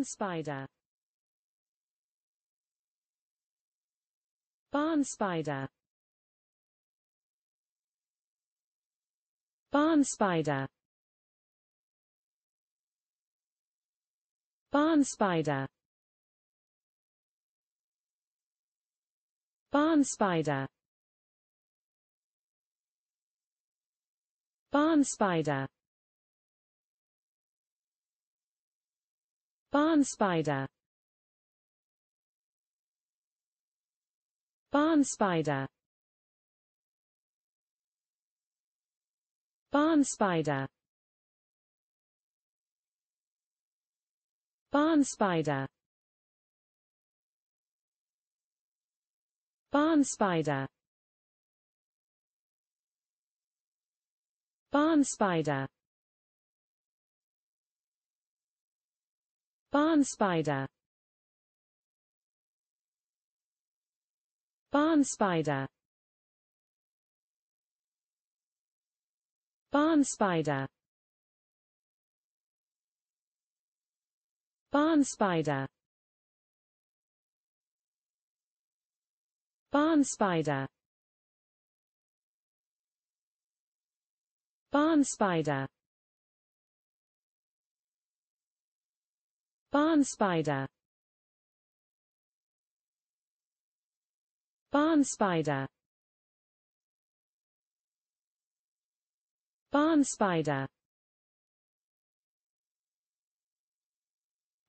Barn spider Barn spider Barn spider Barn spider Barn spider Barn spider Barn spider Barn spider Barn spider Barn spider Barn spider Barn spider Barn spider Barn spider Barn spider Barn spider Barn spider Barn spider Barn spider Barn spider Barn spider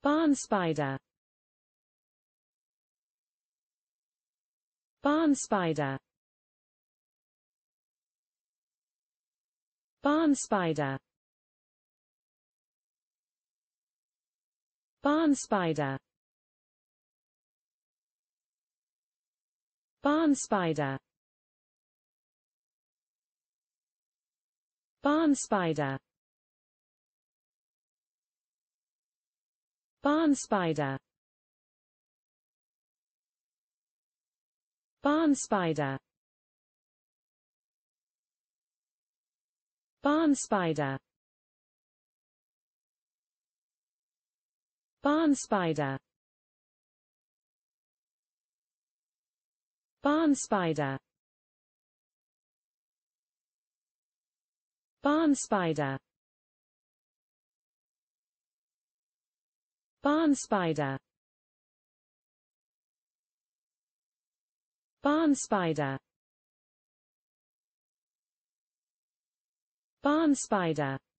Barn spider Barn spider Barn spider Barn spider Barn spider Barn spider Barn spider Barn spider Barn spider Barn spider Barn spider Barn spider Barn spider Barn spider Barn spider